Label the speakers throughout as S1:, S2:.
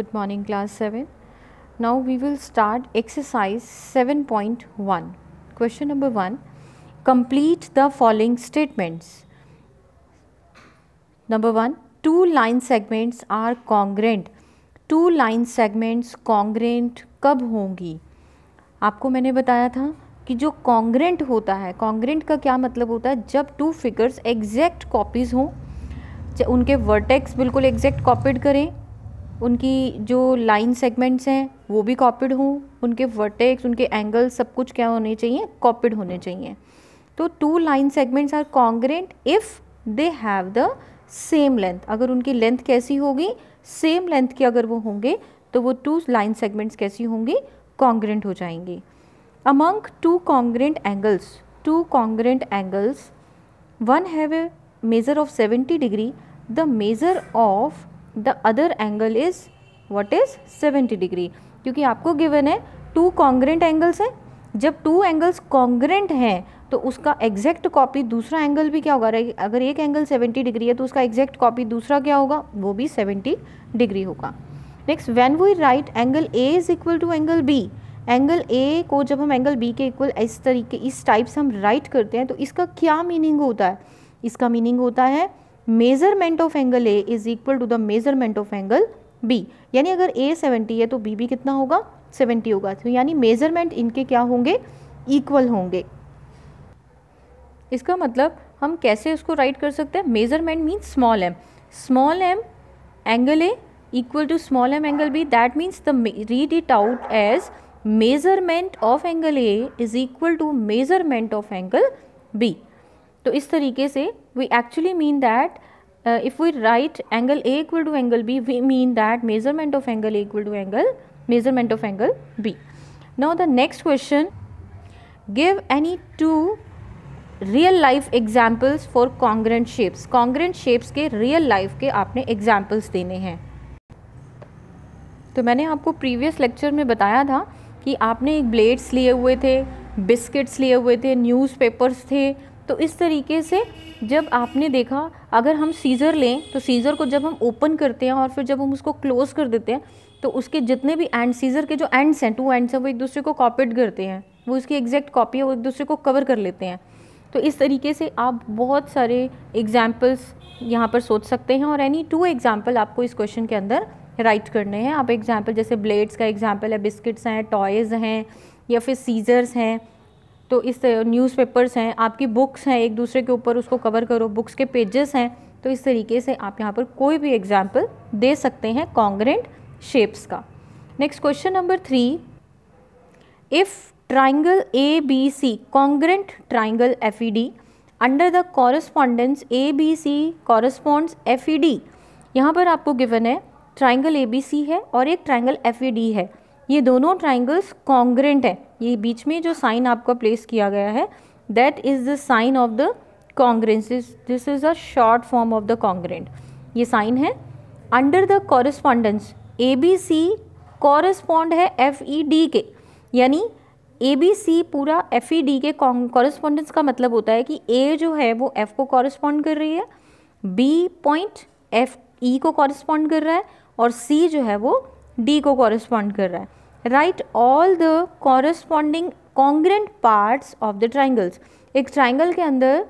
S1: good morning class 7 now we will start exercise 7.1 question number 1 complete the following statements number 1 two line segments are congruent two line segments congruent कब होंगी आपको मैंने बताया था कि जो कॉन्ग्रेंट होता है कॉन्ग्रेंट का क्या मतलब होता है जब टू फिगर्स एग्जैक्ट कॉपीज़ हों उनके वर्टेक्स बिल्कुल एग्जैक्ट कॉपीड करें उनकी जो लाइन सेगमेंट्स हैं वो भी कॉपीड हों उनके वर्टेक्स उनके एंगल सब कुछ क्या होने चाहिए कॉपीड होने चाहिए तो two line segments are congruent if they have the same length अगर उनकी लेंथ कैसी होगी सेम लेंथ के अगर वो होंगे तो वो टू लाइन सेगमेंट्स कैसी होंगी कॉन्ग्रेंट हो जाएंगी among two congruent angles two congruent angles one have a measure of 70 degree the measure of the other angle is what is seventy degree क्योंकि आपको गिवन है टू कॉन्ग्रेंट एंगल्स हैं जब two angles congruent हैं तो उसका exact copy दूसरा angle भी क्या होगा अगर एक एंगल सेवेंटी डिग्री है तो उसका एग्जैक्ट कॉपी दूसरा क्या होगा वो भी सेवेंटी डिग्री होगा next when we write angle A is equal to angle B angle A को जब हम एंगल बी के इक्वल इस तरीके इस टाइप से हम राइट करते हैं तो इसका क्या मीनिंग होता है इसका मीनिंग होता है measurement of angle A is equal to the measurement of angle B यानी अगर ए सेवेंटी है तो बी भी कितना होगा सेवेंटी होगा तो यानी मेजरमेंट इनके क्या होंगे इक्वल होंगे इसका मतलब हम कैसे उसको राइट कर सकते हैं measurement means small M small M angle A equal to small M angle B that means the read it out as measurement of angle A is equal to measurement of angle B तो इस तरीके से we actually mean that if we write angle A equal to angle B we mean that measurement of angle A equal to angle measurement of angle B now the next question give any two real life examples for congruent shapes congruent shapes के real life के आपने examples देने हैं तो मैंने आपको previous lecture में बताया था कि आपने एक ब्लेड्स लिए हुए थे बिस्किट्स लिए हुए थे न्यूज़पेपर्स थे तो इस तरीके से जब आपने देखा अगर हम सीज़र लें तो सीज़र को जब हम ओपन करते हैं और फिर जब हम उसको क्लोज़ कर देते हैं तो उसके जितने भी एंड सीज़र के जो एंड्स हैं टू एंड्स हैं वो एक दूसरे को कॉपीड करते हैं वो उसकी एग्जैक्ट कॉपी है वो एक दूसरे को कवर कर लेते हैं तो इस तरीके से आप बहुत सारे एग्जाम्पल्स यहाँ पर सोच सकते हैं और एनी टू एग्जाम्पल आपको इस क्वेश्चन के अंदर राइट करने हैं आप एग्जाम्पल जैसे ब्लेड्स का एग्जाम्पल है बिस्किट्स हैं टॉयज़ हैं या फिर सीज़र्स हैं तो इस न्यूज़पेपर्स हैं आपकी बुक्स हैं एक दूसरे के ऊपर उसको कवर करो बुक्स के पेजेस हैं तो इस तरीके से आप यहाँ पर कोई भी एग्जाम्पल दे सकते हैं कॉन्ग्रेंट शेप्स का next question number three if triangle triangle A B C congruent F E D under the correspondence A B C corresponds F E D यहाँ पर आपको गिवन है ट्राइंगल ए बी सी है और एक ट्राइंगल एफ ई डी है ये दोनों ट्राइंगल्स कॉन्ग्रेंट हैं ये बीच में जो साइन आपका प्लेस किया गया है that is the sign of the congruence this is a short form of the congruent ये साइन है under the correspondence A B C correspond है एफ ई डी के यानी ए बी सी पूरा एफ ई डी के correspondence का मतलब होता है कि ए जो है वो एफ़ को कॉरस्पॉन्ड कर रही है बी पॉइंट एफ ई को कॉरस्पॉन्ड कर रहा है और सी जो है वो डी को कॉरस्पॉन्ड कर रहा है write all the corresponding congruent parts of the triangles. एक triangle के अंदर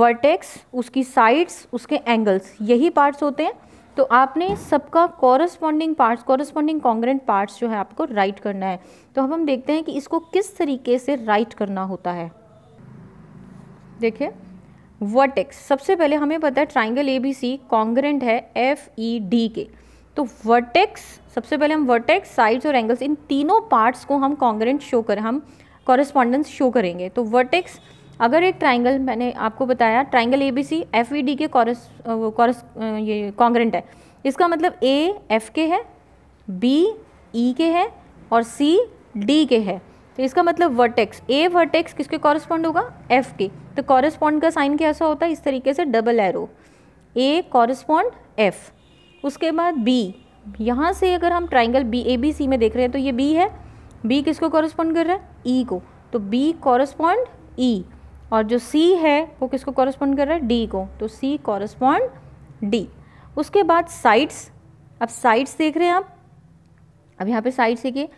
S1: vertex, उसकी sides, उसके angles यही parts होते हैं तो आपने सबका corresponding parts corresponding congruent parts जो है आपको राइट करना है तो अब हम देखते हैं कि इसको किस तरीके से राइट करना होता है देखिए वर्टेक्स सबसे पहले हमें पता है triangle A B C congruent है एफ ई डी के तो वर्टेक्स सबसे पहले हम वर्टेक्स साइड्स और एंगल्स इन तीनों पार्ट्स को हम कॉन्ग्रेंट शो कर हम कॉरेस्पॉन्डेंस शो करेंगे तो वर्टेक्स अगर एक ट्राइंगल मैंने आपको बताया triangle A B C F E D के कॉरस कॉरस ये कॉन्ग्रेंट है इसका मतलब ए एफ के है बी ई e के है और सी डी के है तो इसका मतलब वर्टेक्स ए वर्टेक्स किसके कॉरस्पॉन्ड होगा एफ के तो कॉरेस्पॉन्ड का साइन कैसा होता है इस तरीके से double arrow A correspond F उसके बाद बी यहाँ से अगर हम triangle B A B C में देख रहे हैं तो ये बी है बी किसको कॉरस्पॉन्ड कर रहा है ई e को तो बी कॉरस्पॉन्ड ई और जो सी है वो किसको कॉरस्पॉन्ड कर रहा है डी को तो सी कॉरस्पॉन्ड डी उसके बाद साइड्स अब साइड्स देख रहे हैं आप अब यहाँ पे साइड्स देखिए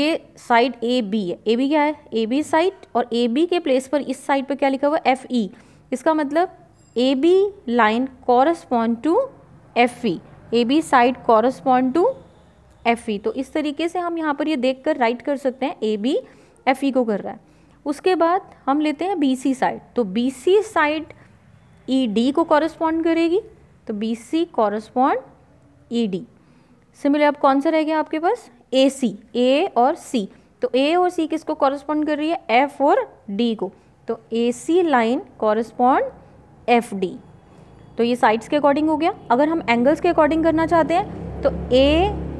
S1: ये साइड ए बी है ए बी क्या है ए बी साइड और ए बी के प्लेस पर इस साइड पर क्या लिखा हुआ एफ ई e. इसका मतलब A B line correspond to F E A B side correspond to F E तो इस तरीके से हम यहाँ पर ये देख कर राइट कर सकते हैं ए बी एफ ई को कर रहा है उसके बाद हम लेते हैं बी सी साइड तो B C side E D को कॉरस्पॉन्ड करेगी तो B C correspond E D similar अब कौन सा रह गया आपके पास ए सी ए और सी तो ए और सी किसको कॉरस्पॉन्ड कर रही है एफ और डी को तो A C line correspond F D तो ये साइड्स के अकॉर्डिंग हो गया अगर हम एंगल्स के अकॉर्डिंग करना चाहते हैं तो A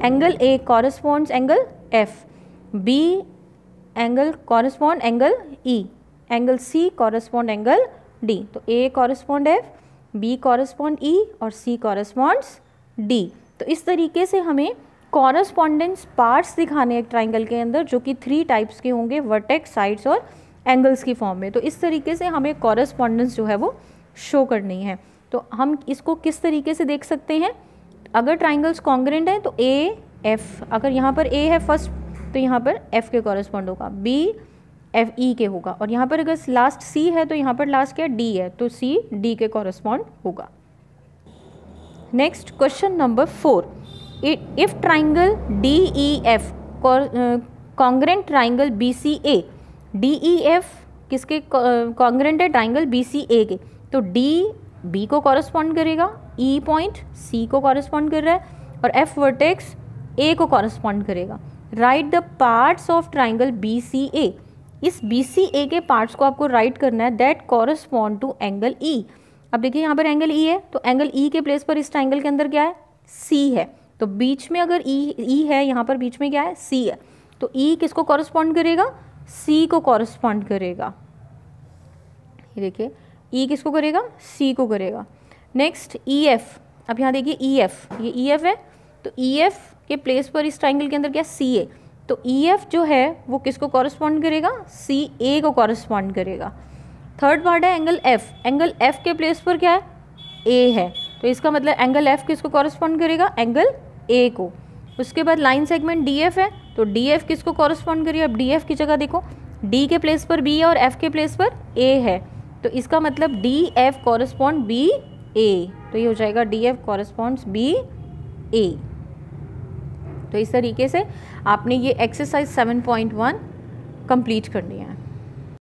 S1: angle A corresponds angle F B angle correspond angle E angle C correspond angle D तो A correspond F B correspond E और सी कॉरस्पॉन्ड्स डी तो इस तरीके से हमें कॉरस्पॉन्डेंस पार्ट्स दिखाने एक ट्राइंगल के अंदर जो कि थ्री टाइप्स के होंगे वर्टेक्स साइड्स और एंगल्स की फॉर्म में तो इस तरीके से हमें कॉरस्पॉन्डेंस जो है वो शो करनी है तो हम इसको किस तरीके से देख सकते हैं अगर ट्राइंगल्स कॉन्ग्रेंट हैं तो ए एफ अगर यहाँ पर ए है फर्स्ट तो यहाँ पर एफ के कॉरेस्पॉन्ड होगा बी एफ ई के होगा और यहाँ पर अगर लास्ट सी है तो यहाँ पर लास्ट क्या डी है तो सी डी के कॉरेस्पॉन्ड होगा next question number four if triangle D E F congruent triangle B C A D E F किसके कॉन्ग्रेंट uh, है ट्राइंगल बी सी ए के तो डी बी को कॉरस्पॉन्ड करेगा ई पॉइंट सी को कॉरस्पॉन्ड कर रहा है और एफ वर्टेक्स ए को कॉरस्पॉन्ड करेगा write the parts of triangle B C A इस बी सी ए के पार्ट्स को आपको राइट करना है that correspond to angle E अब देखिए यहाँ पर एंगल ई e है तो एंगल ई e के प्लेस पर इस ट्राइंगल के अंदर क्या है सी है तो बीच में अगर ई e, ई e है यहाँ पर बीच में क्या है सी है तो ई e किसको कॉरस्पॉन्ड करेगा सी को कॉरस्पॉन्ड करेगा देखिए ई e किसको करेगा सी को करेगा नेक्स्ट ई एफ अब यहाँ देखिए ई e एफ ये ई e एफ है तो ई e एफ के प्लेस पर इस ट्राइंगल के अंदर क्या सी ए तो ई एफ जो है वो किसको कॉरस्पॉन्ड करेगा सी ए को कॉरस्पॉन्ड करेगा थर्ड पार्ट है एंगल एफ एंगल एफ के प्लेस पर क्या है ए है तो इसका मतलब एंगल एफ किसको कॉरस्पॉन्ड करेगा एंगल ए को उसके बाद लाइन सेगमेंट डी एफ है तो डी एफ किसको कॉरस्पॉन्ड करिए अब डी एफ की जगह देखो डी के प्लेस पर बी है और एफ के प्लेस पर ए है तो इसका मतलब D F correspond B A तो ये हो जाएगा D F correspond B A तो इस तरीके से आपने ये एक्सरसाइज 7.1 कंप्लीट लिया है